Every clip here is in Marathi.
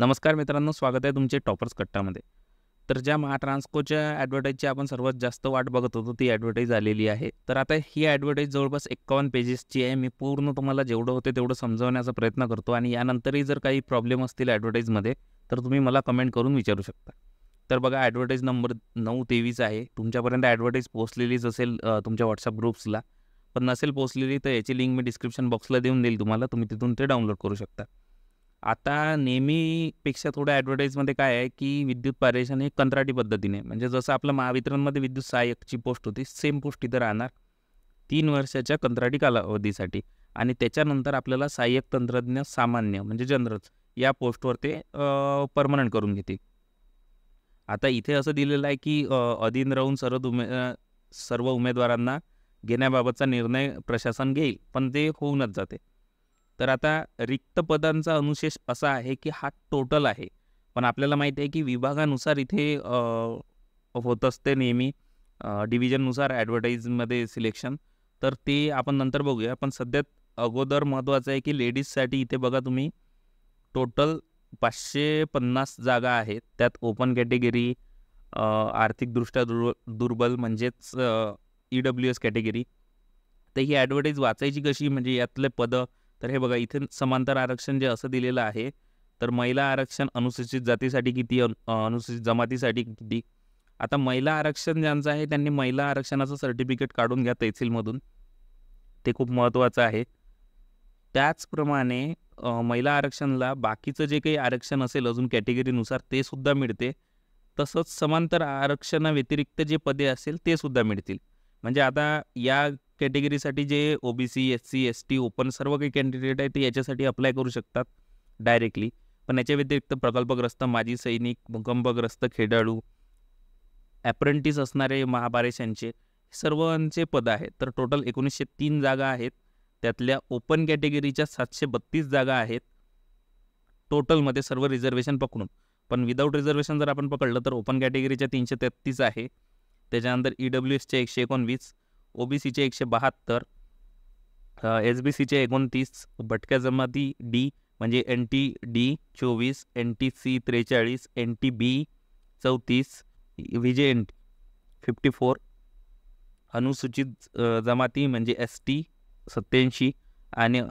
नमस्कार मित्रांनो स्वागत आहे तुमचे टॉपर्स कट्टामध्ये तर ज्या महाट्रान्स्कोच्या ॲडव्हर्टाईजची आपण सर्वात जास्त वाट बघत होतो ती ॲडव्हर्टाईज आलेली आहे तर आता ही ॲडव्हर्टाईज जवळपास एक्कावन्न पेजेसची आहे मी पूर्ण तुम्हाला जेवढं होते तेवढं समजवण्याचा प्रयत्न करतो आणि यानंतरही जर काही प्रॉब्लेम असतील ॲडव्हर्टाईजमध्ये तर तुम्ही मला कमेंट करून विचारू शकता तर बघा ॲडव्हर्टाईज नंबर नऊ तेवीस आहे तुमच्यापर्यंत ॲडव्हर्टाईज पोहोचलेलीच असेल तुमच्या व्हॉट्सअप ग्रुप्सला पण नसेल पोहोचलेली तर याची लिंक मी डिस्क्रिप्शन बॉक्सला देऊन देईल तुम्हाला तुम्ही तिथून ते डाउनलोड करू शकता आता नेहमीपेक्षा थोडं ॲडव्हर्टाईजमध्ये काय आहे की विद्युत पारेषण हे कंत्राटी पद्धतीने म्हणजे जसं आपलं महावितरणमध्ये विद्युत सहाय्यकची पोस्ट होती सेम पोस्ट इथं राहणार तीन वर्षाच्या कंत्राटी कालावधीसाठी आणि त्याच्यानंतर आपल्याला सहाय्यक तंत्रज्ञ सामान्य म्हणजे जनरल या पोस्टवर ते परमनंट करून घेतील आता इथे असं दिलेलं आहे की अधीन राहून सर्व उमे सर्व उमेदवारांना घेण्याबाबतचा निर्णय प्रशासन घेईल पण ते होऊनच जाते तर आता रिक्त पदांचा अनुशेष असा आहे की हा टोटल आहे पण आपल्याला माहिती आहे की विभागानुसार इथे होत असते नेहमी डिव्हिजननुसार ॲडव्हर्टाईजमध्ये सिलेक्शन तर ते आपण नंतर बघूया पण सध्यात अगोदर महत्त्वाचं आहे की लेडीजसाठी इथे बघा तुम्ही टोटल पाचशे पन्नास जागा आहेत त्यात ओपन कॅटेगरी आर्थिकदृष्ट्या दुर् दुर्बल म्हणजेच ई डब्ल्यू एस कॅटेगरी तर ही ॲडव्हर्टाईज वाचायची कशी म्हणजे यातले पदं तर हे बघा इथे समांतर आरक्षण जे असं दिलेलं आहे तर महिला आरक्षण अनुसूचित जातीसाठी किती अनुसूचित जमातीसाठी किती आता महिला आरक्षण ज्यांचं आहे त्यांनी महिला आरक्षणाचं सर्टिफिकेट काढून घ्या तहसीलमधून ते खूप महत्त्वाचं आहे त्याचप्रमाणे महिला आरक्षणला बाकीचं जे काही आरक्षण असेल अजून कॅटेगरीनुसार ते सुद्धा मिळते तसंच समांतर आरक्षणाव्यतिरिक्त जे पदे असेल ते सुद्धा मिळतील म्हणजे आता या कॅटेगरीसाठी जे OBC S C S T open सर्व काही कॅन्डिडेट आहे ते याच्यासाठी अप्लाय करू शकतात डायरेक्टली पण याच्या व्यतिरिक्त प्रकल्पग्रस्त माजी सैनिक भूकंपग्रस्त खेळाडू ॲप्रेंटिस असणारे महाबारेश यांचे सर्वांचे पद आहेत तर टोटल एकोणीसशे तीन जागा आहेत त्यातल्या ओपन कॅटेगरीच्या सातशे बत्तीस जागा आहेत टोटलमध्ये सर्व रिझर्वेशन पकडून पण विदाऊट रिझर्वेशन जर आपण पकडलं तर ओपन कॅटेगरीच्या तीनशे तेहत्तीस आहे त्याच्यानंतर ई डब्ल्यू एसच्या एकशे एकोणवीस ओ बी सीचे एकशे बहात्तर एस बी सीचे एकोणतीस भटक्या जमाती डी म्हणजे एन टी डी चोवीस एन टी सी त्रेचाळीस एन टी बी चौतीस VJ N T fifty four अनुसूचित जमाती म्हणजे एस टी सत्त्याऐंशी आणि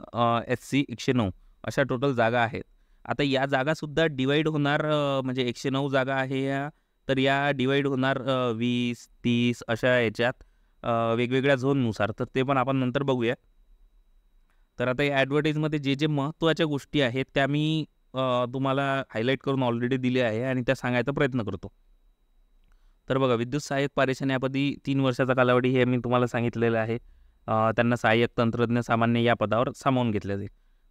एस सी एकशे नऊ अशा टोटल जागा आहेत आता या जागासुद्धा डिवाईड होणार म्हणजे एकशे नऊ जागा आहे या तर या डिवाइड होणार वीस तीस अशा याच्यात वेगवेगळ्या झोननुसार तर ते पण आपण नंतर बघूया तर आता या ॲडव्हर्टाईजमध्ये जे जे महत्त्वाच्या गोष्टी आहेत त्या मी तुम्हाला हायलाईट करून ऑलरेडी दिल्या आहे आणि त्या सांगायचा प्रयत्न करतो तर बघा विद्युत सहाय्यक यापदी तीन वर्षाचा कालावधी हे मी तुम्हाला सांगितलेलं आहे त्यांना सहाय्यक तंत्रज्ञ सामान्य या पदावर सामावून घेतले जाईल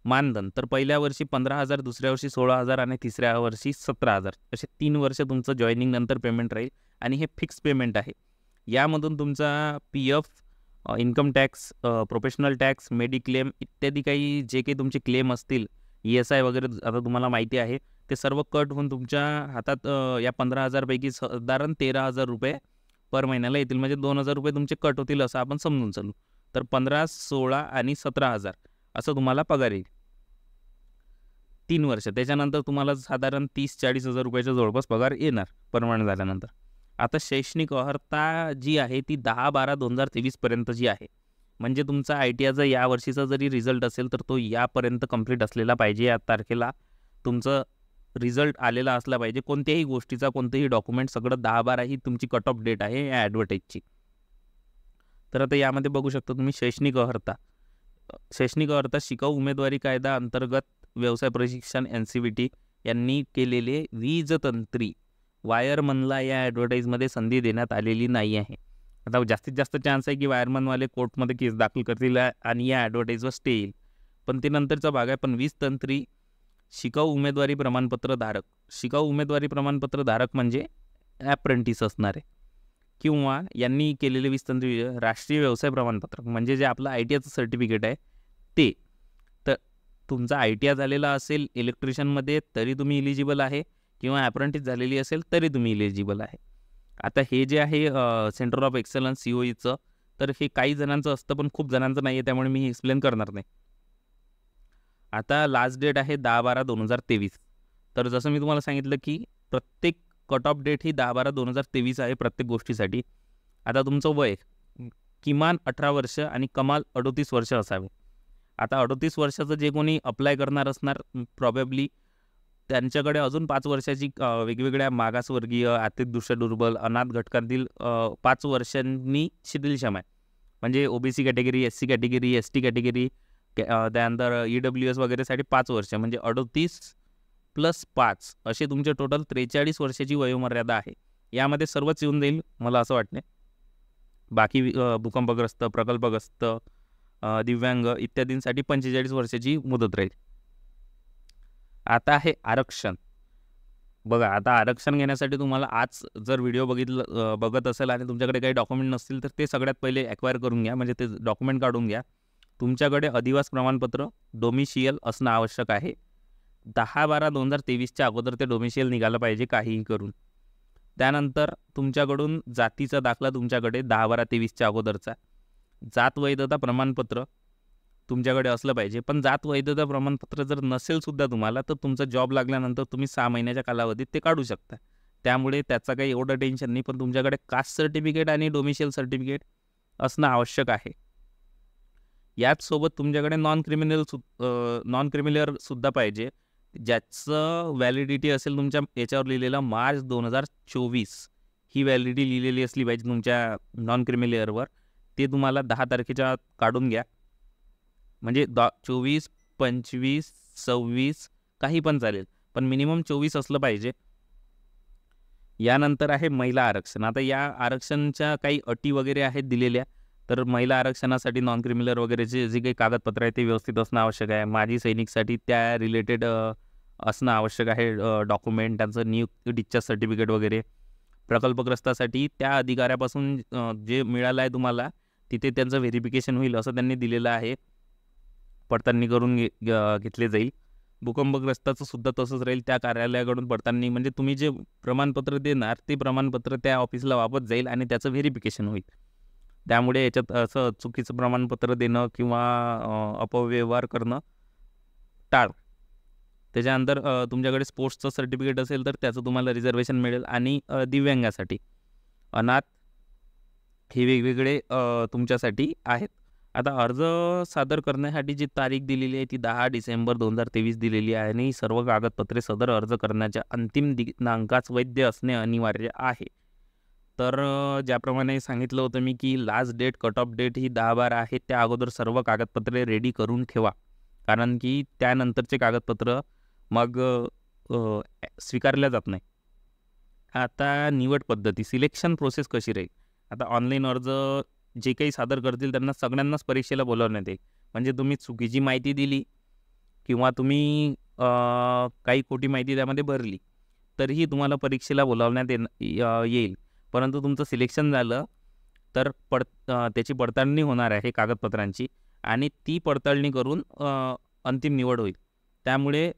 मानधन तर पहिल्या वर्षी पंधरा हजार दुसऱ्या वर्षी सोळा हजार आणि तिसऱ्या वर्षी सतरा हजार असे तीन वर्ष तुमचं जॉईनिंग नंतर पेमेंट राहील आणि हे फिक्स पेमेंट आहे यामधून तुमचा P F income tax professional tax mediclaim इत्यादी काही जे काही तुमचे क्लेम असतील ई एस आय वगैरे आता तुम्हाला माहिती आहे ते सर्व कट होऊन तुमच्या हातात या पंधरा हजारपैकी साधारण तेरा हजार रुपये पर महिन्याला येतील म्हणजे दोन हजार रुपये तुमचे कट होतील असं आपण समजून चालू तर पंधरा सोळा आणि सतरा हजार असं तुम्हाला पगार येईल तीन वर्ष त्याच्यानंतर तुम्हाला साधारण तीस चाळीस हजार रुपयाच्या जवळपास पगार येणार परमाणे झाल्यानंतर आता शैक्षणिक अर्हता जी आहे ती दहा बारा दोन हजार तेवीसपर्यंत जी आहे म्हणजे तुमचा आय टी आयचा यावर्षीचा जरी रिझल्ट असेल तर तो यापर्यंत कम्प्लीट असलेला पाहिजे या तारखेला तुमचं रिझल्ट आलेला असला पाहिजे कोणत्याही गोष्टीचा कोणतंही डॉक्युमेंट सगळं दहा बारा ही तुमची कट ऑफ डेट आहे या ॲडव्हर्टाईजची तर आता यामध्ये बघू शकता तुम्ही शैक्षणिक अर्हता शैक्षणिक अर्हता शिकाऊ उमेदवारी कायदा अंतर्गत व्यवसाय प्रशिक्षण एन सी बी टी यांनी केलेले वीजतंत्री वायरमनला या ॲडव्हर्टाईजमध्ये संधी देण्यात आलेली नाही आहे आता जास्तीत जास्त चान्स आहे की वायरमनवाले कोर्टमध्ये केस दाखल करतील आणि या ॲडव्हर्टाईजवर स्टे येईल पण ते नंतरचा भाग आहे पण वीस तंत्री शिकाऊ उमेदवारी प्रमाणपत्र धारक शिकाऊ उमेदवारी प्रमाणपत्र धारक म्हणजे ॲप्रेंटिस असणारे किंवा यांनी केलेले वीस तंत्री राष्ट्रीय व्यवसाय प्रमाणपत्र म्हणजे जे आपलं आय टी आयचं सर्टिफिकेट आहे ते तर तुमचा आय टी आय झालेला असेल इलेक्ट्रिशियनमध्ये तरी तुम्ही इलिजिबल आहे किंवा अप्रेंटिस झालेली असेल तरी तुम्ही इलिजिबल आहे आता हे जे आहे सेंटर ऑफ एक्सलन्स सी ओईचं तर हे काही जणांचं असतं पण खूप जणांचं नाही आहे त्यामुळे मी एक्सप्लेन करणार नाही आता लास्ट डेट आहे दहा बारा दोन हजार तेवीस तर जसं मी तुम्हाला सांगितलं की प्रत्येक कट ऑफ डेट ही दहा बारा दोन हजार तेवीस आहे प्रत्येक गोष्टीसाठी आता तुमचं वय किमान अठरा वर्ष आणि कमाल अडोतीस वर्ष असावे आता अडोतीस वर्षाचं जे कोणी अप्लाय करणार असणार प्रॉबेबली त्यांच्याकडे अजून पाच वर्षाची वेगवेगळ्या मागासवर्गीय आर्थिक दृष्ट्या दुर्बल अनाथ घटकांतील पाच वर्षांनी शिथिलक्षम आहे म्हणजे OBC category S C category S T category त्यानंतर ई डब्ल्यू एस वगैरेसाठी पाच वर्ष म्हणजे अडतीस प्लस पाच असे तुमचे टोटल त्रेचाळीस वर्षाची वयोमर्यादा आहे यामध्ये सर्वच येऊन जाईल मला असं वाटणे बाकी भूकंपग्रस्त प्रकल्पग्रस्त दिव्यांग इत्यादींसाठी पंचेचाळीस वर्षाची मुदत राहील आता आहे आरक्षण बघा आता आरक्षण घेण्यासाठी तुम्हाला आज जर व्हिडिओ बघितलं बघत असेल आणि तुमच्याकडे काही डॉक्युमेंट नसतील तर ते सगळ्यात पहिले ॲक्वायर करून घ्या म्हणजे ते डॉक्युमेंट काढून घ्या तुमच्याकडे अधिवास प्रमाणपत्र डोमिशियल असणं आवश्यक आहे दहा बारा दोन हजार तेवीसच्या अगोदर ते डोमिशियल निघालं पाहिजे काहीही करून त्यानंतर तुमच्याकडून जातीचा दाखला तुमच्याकडे दहा बारा तेवीसच्या अगोदरचा जात वैधता प्रमाणपत्र तुमच्याकडे असलं पाहिजे पण जात वैधता प्रमाणपत्र जर नसेल सुद्धा तुम्हाला तर तुमचा जॉब लागल्यानंतर तुम्ही सहा महिन्याच्या कालावधीत ते काढू शकता त्यामुळे त्याचा काही एवढं टेन्शन नाही पण तुमच्याकडे कास्ट सर्टिफिकेट आणि डोमिशियल सर्टिफिकेट असणं आवश्यक आहे याचसोबत तुमच्याकडे नॉन क्रिमिनल सु नॉन क्रिमिनल सुद्धा पाहिजे ज्याचं व्हॅलिडिटी असेल तुमच्या याच्यावर लिहिलेलं मार्च दोन हजार चोवीस ही व्हॅलिडिटी लिहिलेली असली पाहिजे तुमच्या नॉन क्रिमिलेअरवर ते तुम्हाला दहा तारखेच्या काढून घ्या म्हणजे दा चोवीस पंचवीस सव्वीस काही पण चालेल पण मिनिमम चोवीस असलं पाहिजे यानंतर आहे महिला आरक्षण आता या आरक्षणच्या काही अटी वगैरे आहेत दिलेल्या तर महिला आरक्षणासाठी नॉन क्रिमिनल वगैरेचे जे काही कागदपत्र आहे ते व्यवस्थित असणं आवश्यक आहे माजी सैनिकसाठी त्या रिलेटेड असणं आवश्यक आहे डॉक्युमेंट त्यांचं नियुक्ती डिस्चार्ज सर्टिफिकेट वगैरे प्रकल्पग्रस्तासाठी त्या अधिकाऱ्यापासून जे मिळालं आहे तुम्हाला तिथे त्यांचं व्हेरिफिकेशन होईल असं त्यांनी दिलेलं आहे पडताळणी करून घे घेतले जाईल भूकंपग्रस्ताचं सुद्धा तसंच राहील त्या कार्यालयाकडून पडताळणी म्हणजे तुम्ही जे प्रमाणपत्र देणार ते प्रमाणपत्र त्या ऑफिसला वापस जाईल आणि त्याचं व्हेरिफिकेशन होईल त्यामुळे याच्यात असं चुकीचं प्रमाणपत्र देणं किंवा अपव्यवहार करणं टाळ त्याच्यानंतर तुमच्याकडे स्पोर्ट्सचं सर्टिफिकेट असेल तर त्याचं तुम्हाला रिझर्वेशन मिळेल आणि दिव्यांगासाठी अनाथ हे वेगवेगळे तुमच्यासाठी आहेत आता अर्ज सादर करण्यासाठी जी तारीख दिलेली आहे ती दहा डिसेंबर दोन हजार तेवीस दिलेली आहे आणि सर्व कागदपत्रे सदर अर्ज करण्याच्या अंतिम दिनांकाच वैद्य असणे अनिवार्य आहे तर ज्याप्रमाणे सांगितलं होतं मी की last date cut off date ही दहा बारा आहे त्या अगोदर सर्व कागदपत्रे रेडी करून ठेवा कारण की त्यानंतरचे कागदपत्र मग स्वीकारल्या जात नाही आता निवड पद्धती सिलेक्शन प्रोसेस कशी राहील आता ऑनलाईन अर्ज जे काही सादर करतील त्यांना सगळ्यांनाच परीक्षेला बोलावण्यात येईल म्हणजे तुम्ही चुकीची माहिती दिली किंवा तुम्ही काही खोटी माहिती त्यामध्ये भरली तरीही तुम्हाला परीक्षेला बोलावण्यात येईल परंतु तुमचं सिलेक्शन झालं तर पड त्याची पडताळणी होणार आहे कागदपत्रांची आणि ती पडताळणी करून अंतिम निवड होईल त्यामुळे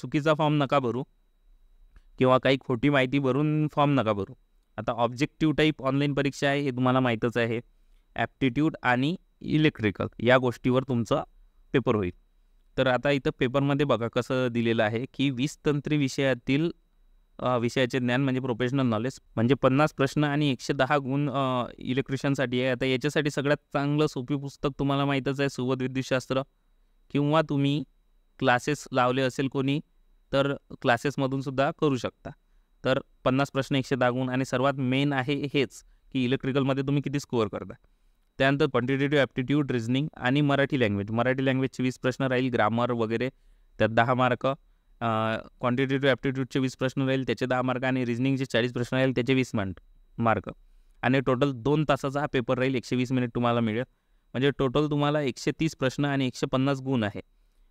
चुकीचा फॉर्म नका भरू किंवा काही खोटी माहिती भरून फॉर्म नका भरू आता ऑब्जेक्टिव्ह टाईप ऑनलाईन परीक्षा आहे हे तुम्हाला माहीतच आहे ॲप्टिट्यूड आणि इलेक्ट्रिकल या गोष्टीवर तुमचा पेपर होईल तर आता इथं पेपरमध्ये बघा कसं दिलेलं आहे की वीस तंत्री विषयातील विषयाचे ज्ञान म्हणजे प्रोफेशनल नॉलेज म्हणजे पन्नास प्रश्न आणि एकशे दहा गुण इलेक्ट्रिशियनसाठी आहे आता याच्यासाठी सगळ्यात चांगलं सोपी पुस्तक तुम्हाला माहीतच आहे सुबोध विद्युतशास्त्र किंवा तुम्ही क्लासेस लावले असेल कोणी तर क्लासेसमधूनसुद्धा सुद्धा करू शकता तर पन्नास प्रश्न एकशे दहा गुण आणि सर्वात मेन आहे हेच की इलेक्ट्रिकलमध्ये तुम्ही किती स्कोअर करता त्यानंतर क्वांटिटेटिव्ह ॲप्टिट्यूड रिझनिंग आणि मराठी लँग्वेज मराठी लँग्वेजचे वीस प्रश्न राहील ग्रामर वगैरे त्यात दहा मार्क क्वांटिटेटिव्ह ॲप्टिट्यूडचे वीस प्रश्न राहील त्याचे दहा मार्क आणि रिझनिंगचे चाळीस प्रश्न राहील त्याचे वीस मार्क मार्क आणि टोटल दोन तासाचा हा पेपर राहील एकशे वीस मिनिट तुम्हाला मिळेल म्हणजे टोटल तुम्हाला एकशे तीस प्रश्न आणि एकशे पन्नास गुण आहे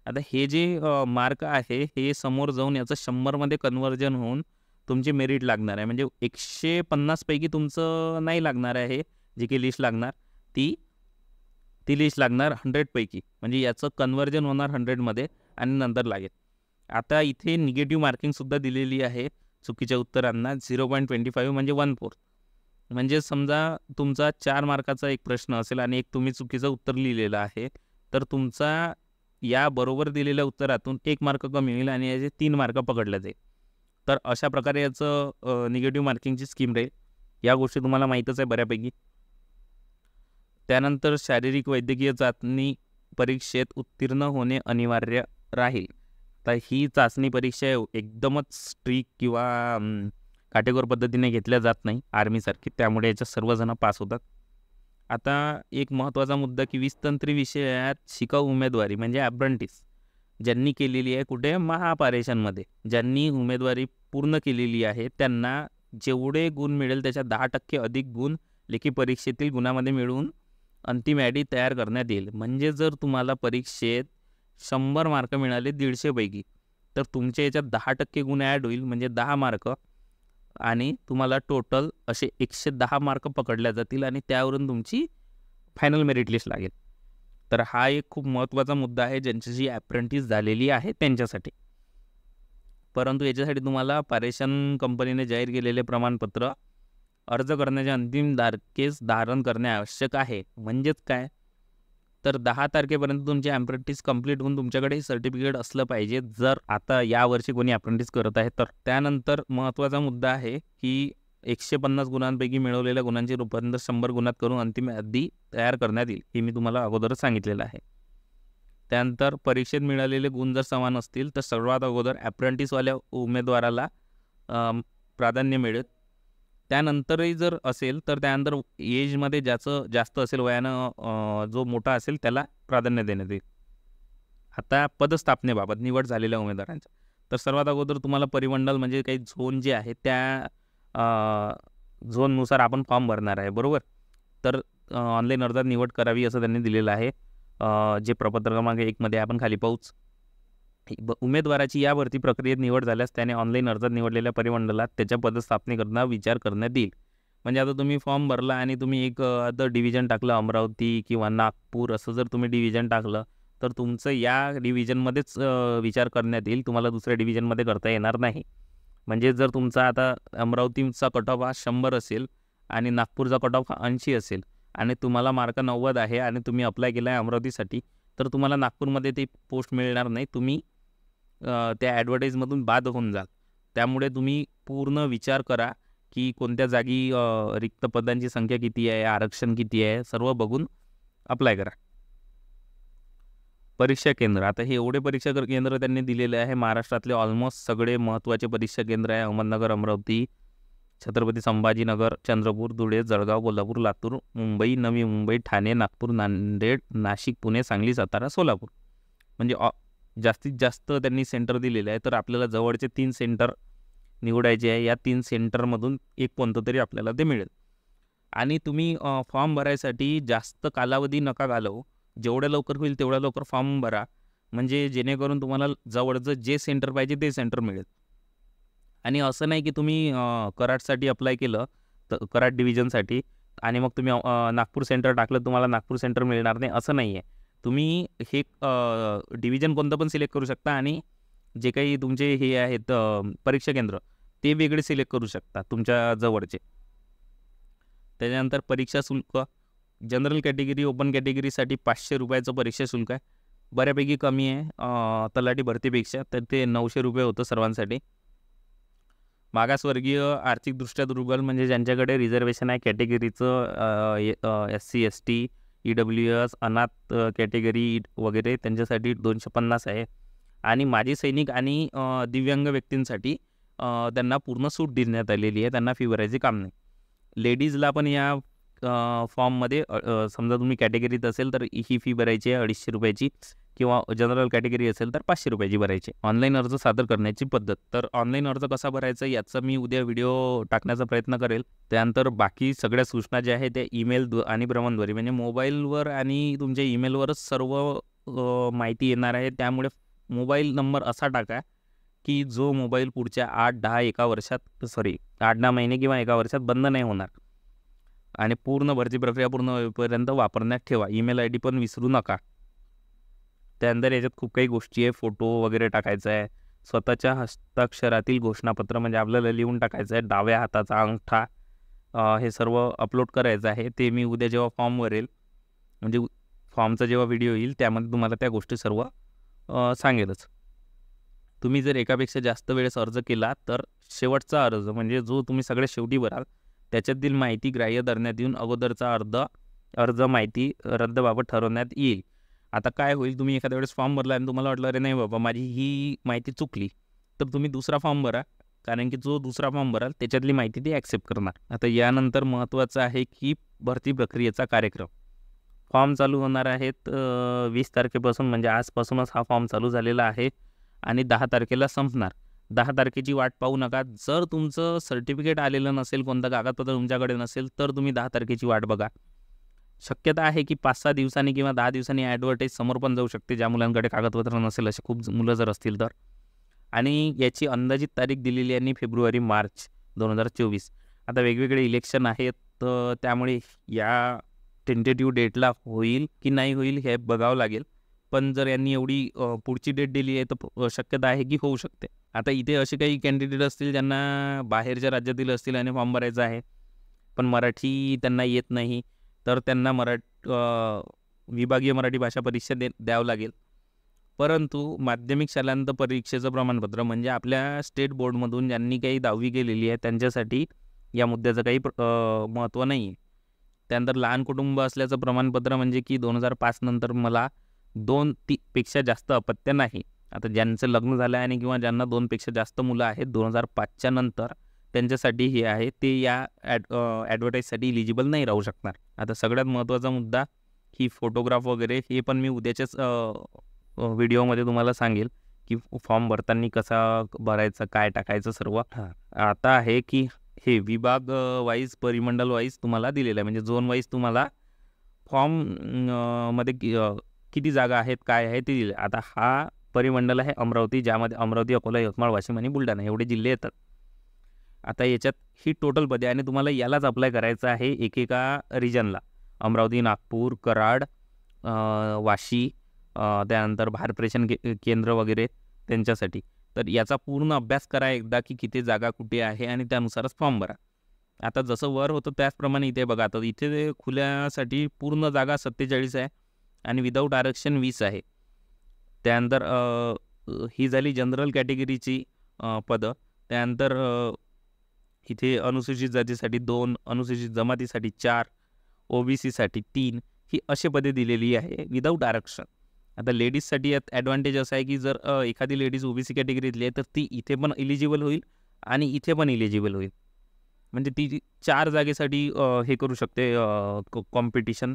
आता हे जे मार्क आहे हे समोर जाऊन याचं शंभरमध्ये कन्वर्जन होऊन तुमची मेरिट लागणार आहे म्हणजे एकशे पन्नासपैकी तुमचं नाही लागणार आहे जे की लिस्ट लागणार ती ती लिस्ट लागणार हंड्रेडपैकी म्हणजे याचं कन्वर्जन होणार हंड्रेडमध्ये आणि नंतर लागेल आता इथे निगेटिव्ह मार्किंगसुद्धा दिलेली आहे चुकीच्या उत्तरांना झिरो पॉईंट ट्वेंटी फाईव्ह म्हणजे वन फोर म्हणजे समजा तुमचा चार मार्काचा एक प्रश्न असेल आणि एक तुम्ही चुकीचं उत्तर लिहिलेलं आहे तर तुमचा या बरोबर दिलेल्या उत्तरातून एक मार्क कमी होईल आणि याचे तीन मार्क पकडले जाईल तर अशा प्रकारे याचं निगेटिव्ह मार्किंगची स्कीम राहील या गोष्टी तुम्हाला माहीतच आहे बऱ्यापैकी त्यानंतर शारीरिक वैद्यकीय चाचणी परीक्षेत उत्तीर्ण होणे अनिवार्य राहील तर ही चाचणी परीक्षा एकदमच स्ट्रिक किंवा काटेकोर पद्धतीने घेतल्या जात नाही आर्मीसारखी त्यामुळे याच्यात सर्वजण पास होतात आता एक महत्त्वाचा मुद्दा की वीजतंत्री विषयात शिकाऊ उमेदवारी म्हणजे अप्रेंटिस ज्यांनी केलेली आहे कुठे महापारेशांमध्ये ज्यांनी उमेदवारी पूर्ण केलेली आहे त्यांना जेवढे गुण मिळेल त्याच्या दहा टक्के अधिक गुण लेखी परीक्षेतील गुणामध्ये मिळवून अंतिम ॲडी तयार करण्यात येईल म्हणजे जर तुम्हाला परीक्षेत शंभर मार्क मिळाले दीडशेपैकी तर तुमच्या याच्यात दहा टक्के गुण ॲड होईल म्हणजे दहा मार्क आणि तुम्हाला टोटल असे एकशे दहा मार्क पकडल्या जातील आणि त्यावरून तुमची फायनल मेरिट लिस्ट लागेल तर हा एक खूप महत्त्वाचा मुद्दा आहे ज्यांच्याशी ॲप्रेंटिस झालेली आहे त्यांच्यासाठी परंतु याच्यासाठी तुम्हाला पारेशन कंपनीने जाहीर केलेले प्रमाणपत्र अर्ज करण्याच्या अंतिम तारखेस धारण करणे आवश्यक आहे म्हणजेच काय तर दहा तारखेपर्यंत तुमची अप्रेंटिस कंप्लीट होऊन तुमच्याकडे सर्टिफिकेट असलं पाहिजे जर आता यावर्षी कोणी अप्रेंटिस करत आहे तर त्यानंतर महत्त्वाचा मुद्दा आहे की एकशे पन्नास गुणांपैकी मिळवलेल्या गुणांचे रूपांतर शंभर गुणात करून अंतिम यादी तयार करण्यात येईल हे मी तुम्हाला अगोदरच सांगितलेलं आहे त्यानंतर परीक्षेत मिळालेले गुण जर समान असतील तर सर्वात अगोदर ॲप्रेंटिसवाल्या उमेदवाराला प्राधान्य मिळेल त्यानंतरही जर असेल तर त्यानंतर एजमध्ये ज्याचं जास्त असेल वयानं जो मोठा असेल त्याला प्राधान्य देण्यात येईल आता पदस्थापनेबाबत निवड झालेल्या उमेदवारांच्या तर सर्वात अगोदर तुम्हाला परिमंडल म्हणजे काही झोन जे आहे त्या झोननुसार आपण फॉर्म भरणार आहे बरोबर तर ऑनलाईन अर्जात निवड करावी असं त्यांनी दिलेलं आहे जे प्रपत्र क्रमांक एकमध्ये आपण खाली पाहूच उमेदवाराची यावरती प्रक्रियेत निवड झाल्यास त्याने ऑनलाईन अर्जात निवडलेल्या परिमंडलात त्याच्या पदस्थापनेकरता विचार करण्यात येईल म्हणजे आता तुम्ही फॉर्म भरला आणि तुम्ही एक आता डिव्हिजन टाकलं अमरावती किंवा नागपूर असं जर तुम्ही डिव्हिजन टाकलं तर तुमचं या डिव्हिजनमध्येच विचार करण्यात येईल तुम्हाला दुसऱ्या डिव्हिजनमध्ये करता येणार नाही म्हणजे जर तुमचा आता अमरावतीचा कट ऑफ हा शंभर असेल आणि नागपूरचा कट ऑफ हा ऐंशी असेल आणि तुम्हाला मार्क नव्वद आहे आणि तुम्ही अप्लाय केला आहे अमरावतीसाठी तर तुम्हाला नागपूरमध्ये ती पोस्ट मिळणार नाही तुम्ही त्या ॲडव्हर्टाईजमधून बाद होऊन जाल त्यामुळे तुम्ही पूर्ण विचार करा की कोणत्या जागी रिक्त पदांची संख्या किती आहे आरक्षण किती आहे सर्व बघून अप्लाय करा परीक्षा केंद्र आता हे एवढे परीक्षा केंद्र त्यांनी दिलेले आहे महाराष्ट्रातले ऑलमोस्ट सगळे महत्त्वाचे परीक्षा केंद्र आहे अहमदनगर अमरावती छत्रपती संभाजीनगर चंद्रपूर धुळे जळगाव कोल्हापूर लातूर मुंबई नवी मुंबई ठाणे नागपूर नांदेड नाशिक पुणे सांगली सातारा सोलापूर म्हणजे जास्तीत जास्त त्यांनी सेंटर दिलेले आहे तर आपल्याला जवळचे तीन सेंटर निवडायचे आहे या तीन सेंटरमधून एक कोणतं तरी आपल्याला ते मिळेल आणि तुम्ही फॉर्म भरायसाठी जास्त कालावधी नका घालवू जेवढ्या लवकर होईल तेवढ्या लवकर फॉर्म भरा म्हणजे जेणेकरून तुम्हाला जवळचं जे सेंटर पाहिजे ते सेंटर मिळेल आणि असं नाही की तुम्ही कराटसाठी अप्लाय केलं तर कराट डिव्हिजनसाठी आणि मग तुम्ही नागपूर सेंटर टाकलं तुम्हाला नागपूर सेंटर मिळणार नाही असं नाही आहे तुम्ही हे डिव्हिजन कोणतं पण सिलेक्ट करू शकता आणि जे काही तुमचे हे आहेत परीक्षा केंद्र ते वेगळे सिलेक्ट करू शकता तुमच्या जवळचे त्याच्यानंतर परीक्षा शुल्क जनरल कॅटेगरी ओपन कॅटेगरीसाठी पाचशे रुपयाचं परीक्षा शुल्क आहे बऱ्यापैकी कमी आहे तलाठी भरतीपेक्षा तर ते नऊशे रुपये होतं सर्वांसाठी मागासवर्गीय आर्थिकदृष्ट्या दुर्बल म्हणजे ज्यांच्याकडे रिझर्वेशन आहे कॅटेगरीचं S C S T E W S अनाथ कॅटेगरी वगैरे त्यांच्यासाठी दोनशे पन्नास आहे आणि माजी सैनिक आणि दिव्यांग व्यक्तींसाठी त्यांना पूर्ण सूट देण्यात आलेली आहे त्यांना फी भरायचे काम नाही लेडीजला पण या फॉर्ममध्ये समजा तुम्ही कॅटेगरीत असेल तर ही फी भरायची आहे अडीचशे रुपयाची किंवा जनरल कॅटेगरी असेल तर पाचशे रुपयाची भरायची ऑनलाईन अर्ज सादर करण्याची पद्धत तर ऑनलाईन अर्ज कसा भरायचा याचा मी उद्या व्हिडिओ टाकण्याचा प्रयत्न करेल त्यानंतर बाकी सगळ्या सूचना ज्या आहेत त्या ईमेल आणि भ्रमणध्वरी म्हणजे मोबाईलवर आणि तुमच्या ईमेलवरच सर्व माहिती येणार आहे त्यामुळे मोबाईल नंबर असा टाका की जो मोबाईल पुढच्या आठ दहा एका वर्षात सॉरी आठ दहा महिने किंवा एका वर्षात बंद नाही होणार आणि पूर्ण भरती प्रक्रिया पूर्ण होईपर्यंत वापरण्यात ठेवा ईमेल आय डी पण विसरू नका त्यानंतर याच्यात खूप काही गोष्टी आहे फोटो वगैरे टाकायचा आहे स्वतःच्या हस्ताक्षरातील घोषणापत्र म्हणजे आपल्याला लिहून टाकायचं आहे डाव्या हाताचा अंगठा हे सर्व अपलोड करायचं आहे ते मी उद्या जेव्हा फॉर्म वरेल म्हणजे फॉर्मचा जेव्हा व्हिडिओ येईल त्यामध्ये तुम्हाला त्या गोष्टी सर्व सांगेलच तुम्ही जर एकापेक्षा जास्त वेळेस अर्ज केला तर शेवटचा अर्ज म्हणजे जो तुम्ही सगळ्या शेवटी भराल त्याच्यातील माहिती ग्राह्य धरण्यात येऊन अगोदरचा अर्ध अर्ज माहिती रद्दबाबत ठरवण्यात येईल आता काय होईल तुम्ही एखाद्या वेळेस फॉर्म भरला आणि तुम्हाला वाटलं अरे नाही बाबा माझी ही माहिती चुकली तर तुम्ही दुसरा फॉर्म भरा कारण की जो दुसरा फॉर्म भराल त्याच्यातली माहिती ते ॲक्सेप्ट करणार आता यानंतर महत्त्वाचं आहे की भरती प्रक्रियेचा कार्यक्रम फॉर्म चालू होणार आहेत वीस तारखेपासून म्हणजे आजपासूनच हा फॉर्म चालू झालेला आहे आणि दहा तारखेला संपणार दहा तारखेची वाट पाहू नका जर तुमचं सर्टिफिकेट आलेलं नसेल कोणतं कागदपत्र तुमच्याकडे नसेल तर तुम्ही दहा तारखेची वाट बघा शक्यता आहे की पाच सहा दिवसांनी किंवा दहा दिवसांनी ॲडव्हर्टाईज समोर पण जाऊ शकते ज्या मुलांकडे कागदपत्र नसेल असे खूप मुलं जर असतील तर आणि याची अंदाजित तारीख दिलेली आहे फेब्रुवारी मार्च दोन हजार चोवीस आता वेगवेगळे इलेक्शन आहेत तर त्यामुळे या टेंटेटिव्ह डेटला होईल की नाही होईल हे बघावं लागेल पण जर यांनी एवढी पुढची डेट दिली आहे तर शक्यता आहे की होऊ शकते आता इथे असे काही कॅन्डिडेट असतील ज्यांना बाहेरच्या राज्यातील असतील आणि फॉर्म भरायचा आहे पण मराठी त्यांना येत नाही तर त्यांना मराठ विभागीय मराठी भाषा परीक्षा दे द्यावं लागेल परंतु माध्यमिक शालांत परीक्षेचं प्रमाणपत्र म्हणजे आपल्या स्टेट बोर्डमधून ज्यांनी काही दहावी केलेली आहे त्यांच्यासाठी या मुद्द्याचं काही महत्त्व नाही आहे त्यानंतर लहान कुटुंब असल्याचं प्रमाणपत्र म्हणजे की दोन हजार पाच नंतर मला दोन ती पेक्षा जास्त अपत्य नाही आता ज्यांचं लग्न झालं आहे आणि किंवा ज्यांना दोनपेक्षा जास्त मुलं आहेत दोन हजार पाचच्या नंतर त्यांच्यासाठी हे आहे ते या ॲड ॲडव्हर्टाईजसाठी इलिजिबल नाही राहू शकणार आता सगळ्यात महत्त्वाचा मुद्दा ही फोटोग्राफ वगैरे हे पण मी उद्याच्याच व्हिडिओमध्ये तुम्हाला सांगेल की फॉर्म भरताना कसा भरायचा काय टाकायचं सर्व आता आहे की हे विभाग वाईज परिमंडल वाईज तुम्हाला दिलेलं आहे म्हणजे झोन वाईज तुम्हाला फॉर्म मध्ये किती जागा आहेत काय आहे ते दिले आता हा परिमंडल आहे अमरावती ज्यामध्ये अमरावती अकोला यवतमाळ वाशिम आणि बुलढाणा एवढे जिल्हे येतात आता याच्यात ही टोटल पदे आणि तुम्हाला यालाच अप्लाय करायचं आहे एकेका रिजनला अमरावती नागपूर कराड वाशी त्यानंतर भारप्रेषण के केंद्र वगैरे त्यांच्यासाठी तर याचा पूर्ण अभ्यास करा एकदा की किती जागा कुठे आहे आणि त्यानुसारच फॉर्म भरा आता जसं वर होतं त्याचप्रमाणे इथे बघा आता इथे खुल्यासाठी पूर्ण जागा सत्तेचाळीस आहे आणि विदाऊट आरक्षण वीस आहे त्यानंतर ही झाली जनरल कॅटेगरीची पदं त्यानंतर इथे अनुसूचित जातीसाठी दोन अनुसूचित जमातीसाठी चार ओबीसीसाठी तीन ही असे पदे दिलेली आहे विदाऊट आरक्षण आता लेडीजसाठी यात ॲडव्हान्टेज असं आहे की जर एखादी लेडीज ओबीसी कॅटेगरीतली आहे तर ती इथे पण इलिजिबल होईल आणि इथे पण इलिजिबल होईल म्हणजे ती चार जागेसाठी हे करू शकते कॉम्पिटिशन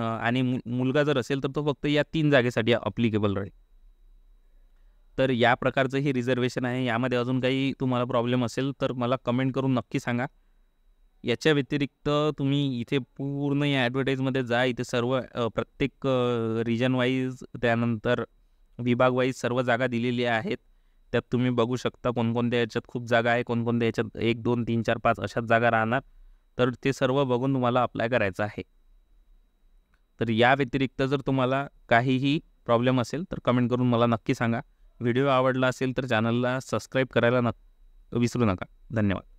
आणि मुलगा जर असेल तर तो फक्त या तीन जागेसाठी अप्लिकेबल राहील तर या प्रकारचं हे रिझर्वेशन आहे यामध्ये अजून काही तुम्हाला प्रॉब्लेम असेल तर मला कमेंट करून नक्की सांगा याच्या व्यतिरिक्त तुम्ही इथे पूर्ण या ॲडव्हर्टाईजमध्ये जा इथे सर्व प्रत्येक रिजन वाईज त्यानंतर विभाग सर्व जागा दिलेली आहेत त्यात तुम्ही बघू शकता कोणकोणत्या याच्यात खूप जागा आहे कोणकोणत्या याच्यात एक दोन तीन चार पाच अशाच जागा राहणार तर ते सर्व बघून तुम्हाला अप्लाय करायचं आहे तर या व्यतिरिक्त जर तुम्हाला काहीही प्रॉब्लेम असेल तर कमेंट करून मला नक्की सांगा व्हिडिओ आवडला असेल तर चॅनलला सबस्क्राईब करायला न विसरू नका धन्यवाद